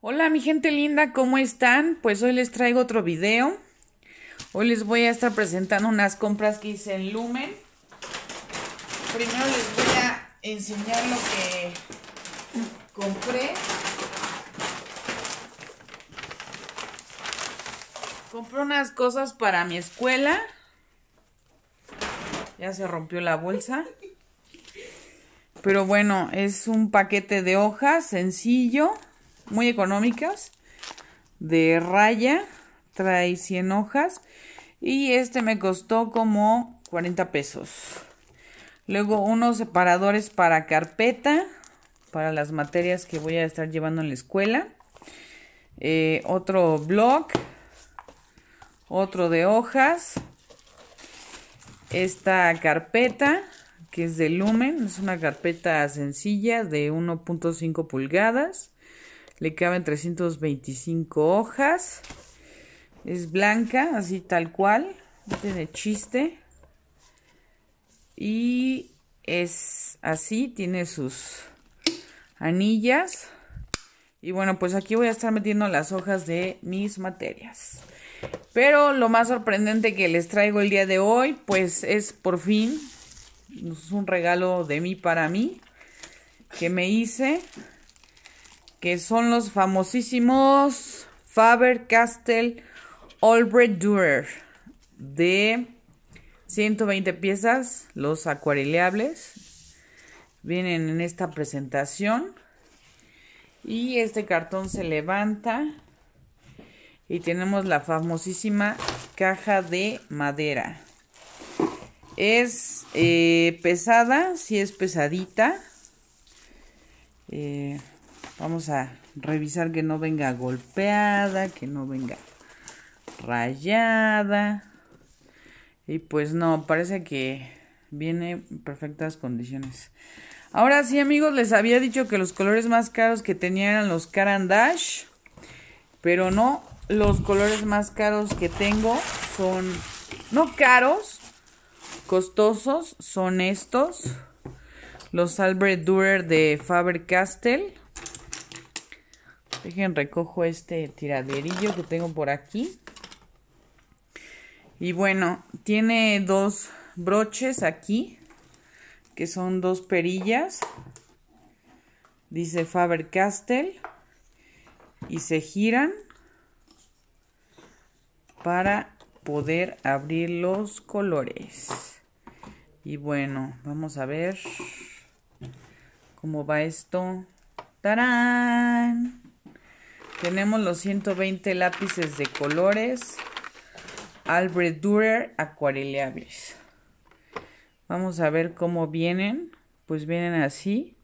Hola mi gente linda, ¿cómo están? Pues hoy les traigo otro video. Hoy les voy a estar presentando unas compras que hice en Lumen. Primero les voy a enseñar lo que compré. Compré unas cosas para mi escuela. Ya se rompió la bolsa. Pero bueno, es un paquete de hojas sencillo muy económicas de raya. Trae 100 hojas. Y este me costó como 40 pesos. Luego unos separadores para carpeta. Para las materias que voy a estar llevando en la escuela. Eh, otro blog Otro de hojas. Esta carpeta que es de Lumen. Es una carpeta sencilla de 1.5 pulgadas. Le caben 325 hojas. Es blanca, así tal cual. No tiene chiste. Y es así, tiene sus anillas. Y bueno, pues aquí voy a estar metiendo las hojas de mis materias. Pero lo más sorprendente que les traigo el día de hoy, pues es por fin, es un regalo de mí para mí, que me hice que son los famosísimos Faber Castell Albrecht Durer de 120 piezas, los acuareleables. Vienen en esta presentación. Y este cartón se levanta. Y tenemos la famosísima caja de madera. Es eh, pesada, si sí es pesadita. Eh, Vamos a revisar que no venga golpeada, que no venga rayada. Y pues no, parece que viene en perfectas condiciones. Ahora sí, amigos, les había dicho que los colores más caros que tenía eran los Carandash. Pero no, los colores más caros que tengo son, no caros, costosos, son estos. Los Albrecht Durer de Faber-Castell fíjense, recojo este tiraderillo que tengo por aquí. Y bueno, tiene dos broches aquí, que son dos perillas. Dice Faber-Castell. Y se giran para poder abrir los colores. Y bueno, vamos a ver cómo va esto. ¡Tarán! Tenemos los 120 lápices de colores. Albrecht Durer acuareleables. Vamos a ver cómo vienen. Pues vienen así.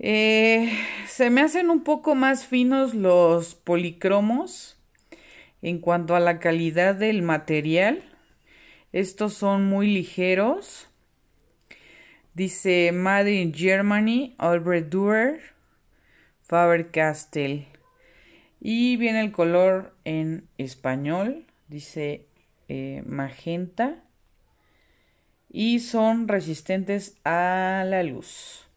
Eh, se me hacen un poco más finos los policromos en cuanto a la calidad del material. Estos son muy ligeros. Dice Made in Germany, Albrecht Durer. Faber Castell. Y viene el color en español, dice eh, magenta. Y son resistentes a la luz.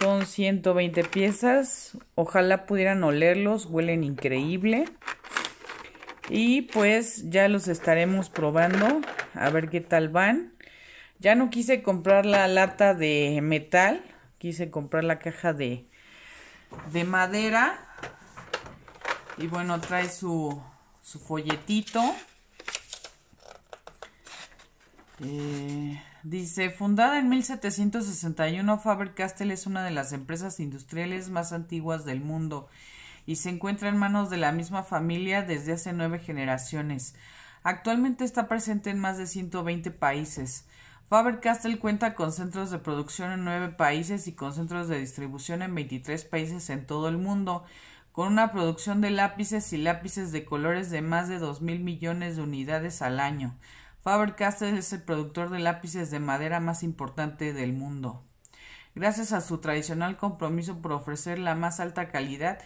Son 120 piezas. Ojalá pudieran olerlos. Huelen increíble. Y pues ya los estaremos probando. A ver qué tal van. Ya no quise comprar la lata de metal. Quise comprar la caja de, de madera. Y bueno, trae su, su folletito. Eh, dice, fundada en 1761, Faber-Castell es una de las empresas industriales más antiguas del mundo y se encuentra en manos de la misma familia desde hace nueve generaciones. Actualmente está presente en más de 120 países. Faber-Castell cuenta con centros de producción en nueve países y con centros de distribución en 23 países en todo el mundo, con una producción de lápices y lápices de colores de más de dos mil millones de unidades al año. Faber-Castell es el productor de lápices de madera más importante del mundo. Gracias a su tradicional compromiso por ofrecer la más alta calidad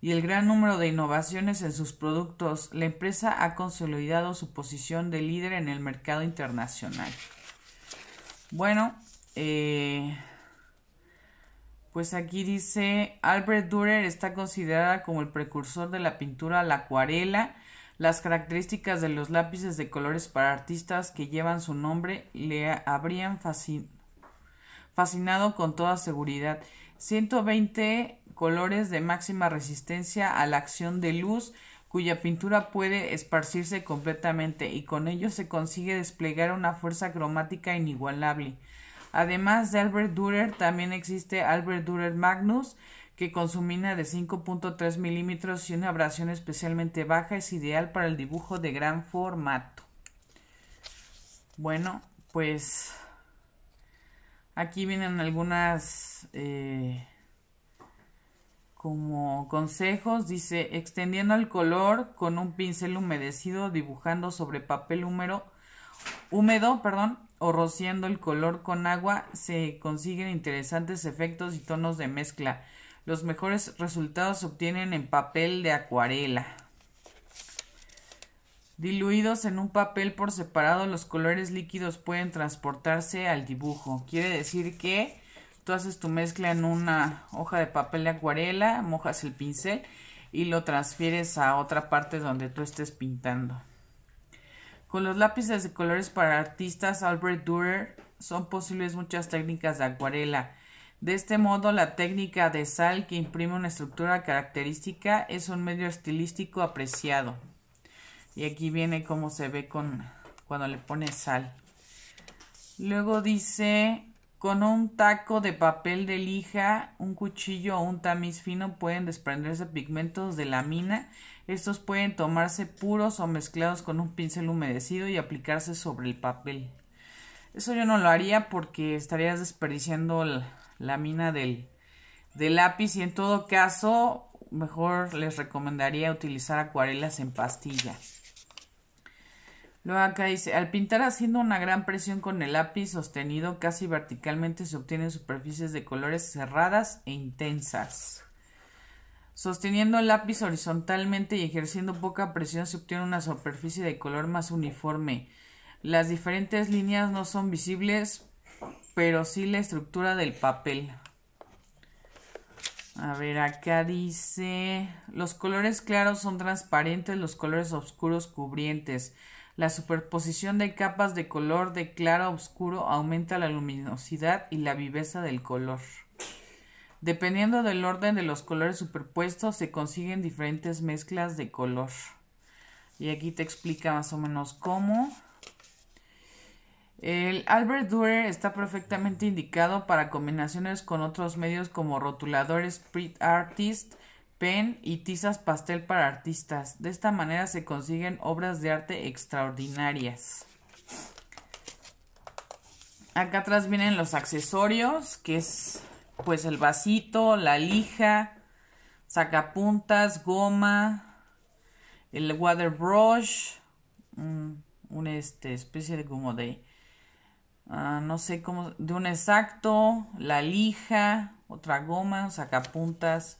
y el gran número de innovaciones en sus productos, la empresa ha consolidado su posición de líder en el mercado internacional. Bueno, eh, pues aquí dice, Albert Durer está considerada como el precursor de la pintura a la acuarela. Las características de los lápices de colores para artistas que llevan su nombre le habrían fascinado con toda seguridad. 120 colores de máxima resistencia a la acción de luz, cuya pintura puede esparcirse completamente y con ello se consigue desplegar una fuerza cromática inigualable. Además de Albert Dürer, también existe Albert Dürer Magnus, que con su mina de 5.3 milímetros y una abrasión especialmente baja es ideal para el dibujo de gran formato. Bueno, pues aquí vienen algunas eh, como consejos dice extendiendo el color con un pincel humedecido dibujando sobre papel húmedo húmedo perdón o rociando el color con agua se consiguen interesantes efectos y tonos de mezcla los mejores resultados se obtienen en papel de acuarela Diluidos en un papel por separado, los colores líquidos pueden transportarse al dibujo. Quiere decir que Tú haces tu mezcla en una hoja de papel de acuarela, mojas el pincel y lo transfieres a otra parte donde tú estés pintando. Con los lápices de colores para artistas Albert Durer son posibles muchas técnicas de acuarela. De este modo, la técnica de sal que imprime una estructura característica es un medio estilístico apreciado. Y aquí viene cómo se ve con, cuando le pones sal. Luego dice con un taco de papel de lija, un cuchillo o un tamiz fino pueden desprenderse pigmentos de la mina. Estos pueden tomarse puros o mezclados con un pincel humedecido y aplicarse sobre el papel. Eso yo no lo haría porque estarías desperdiciando la, mina del, del lápiz y en todo caso mejor les recomendaría utilizar acuarelas en pastilla. Luego acá dice, al pintar haciendo una gran presión con el lápiz sostenido casi verticalmente se obtienen superficies de colores cerradas e intensas. Sosteniendo el lápiz horizontalmente y ejerciendo poca presión se obtiene una superficie de color más uniforme. Las diferentes líneas no son visibles, pero sí la estructura del papel. A ver, acá dice, los colores claros son transparentes, los colores oscuros cubrientes. La superposición de capas de color de claro a oscuro aumenta la luminosidad y la viveza del color. Dependiendo del orden de los colores superpuestos, se consiguen diferentes mezclas de color. Y aquí te explica más o menos cómo. El Albert Durer está perfectamente indicado para combinaciones con otros medios como rotuladores, print artist, pen y tizas pastel para artistas. De esta manera se consiguen obras de arte extraordinarias. Acá atrás vienen los accesorios, que es pues el vasito, la lija, sacapuntas, goma, el water brush, una este, especie de goma de, ah, no sé cómo, de un exacto, la lija, otra goma, sacapuntas,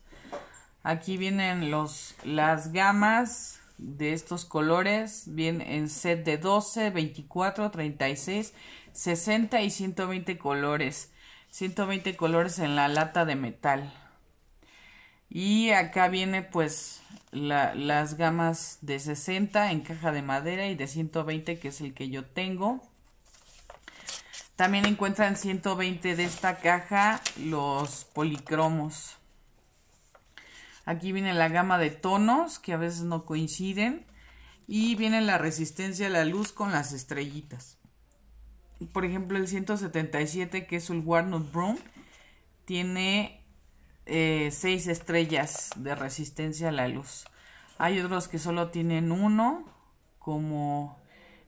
Aquí vienen las gamas de estos colores. Vienen en set de 12, 24, 36, 60 y 120 colores. 120 colores en la lata de metal. Y acá viene pues las gamas de 60 en caja de madera y de 120 que es el que yo tengo. También encuentran 120 de esta caja los policromos. Aquí viene la gama de tonos que a veces no coinciden. Y viene la resistencia a la luz con las estrellitas. Por ejemplo, el 177 que es el Warnut Brown tiene 6 eh, estrellas de resistencia a la luz. Hay otros que solo tienen uno, como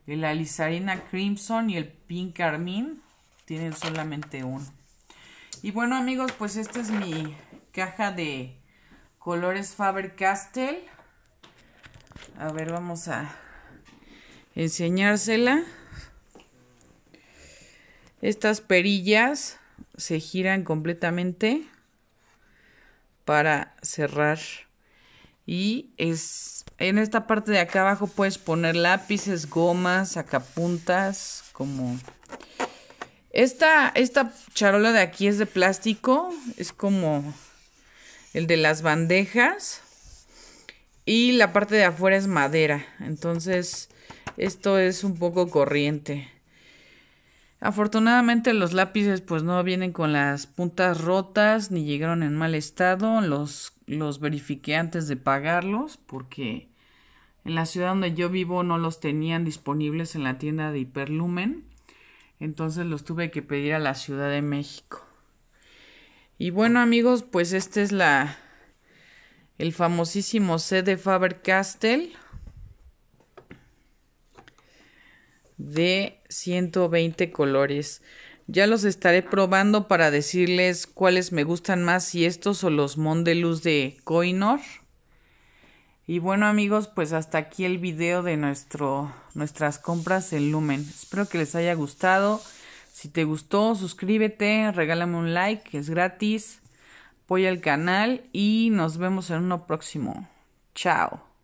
el Alizarina Crimson y el Pink Carmín tienen solamente uno. Y bueno amigos, pues esta es mi caja de colores Faber-Castell. A ver, vamos a enseñársela. Estas perillas se giran completamente para cerrar. Y es en esta parte de acá abajo puedes poner lápices, gomas, sacapuntas, como esta charola de aquí es de plástico, es como el de las bandejas. Y la parte de afuera es madera. Entonces, esto es un poco corriente. Afortunadamente los lápices pues no vienen con las puntas rotas ni llegaron en mal estado. Los, los verifiqué antes de pagarlos porque en la ciudad donde yo vivo no los tenían disponibles en la tienda de Hiperlumen. Entonces los tuve que pedir a la Ciudad de México. Y bueno amigos, pues este es la el famosísimo C de Faber-Castell de 120 colores. Ya los estaré probando para decirles cuáles me gustan más, si estos o los Mondeluz de Coinor. Y bueno amigos, pues hasta aquí el video de nuestro, nuestras compras en Lumen. Espero que les haya gustado. Si te gustó, suscríbete, regálame un like, es gratis. Apoya el canal y nos vemos en uno próximo. Chao.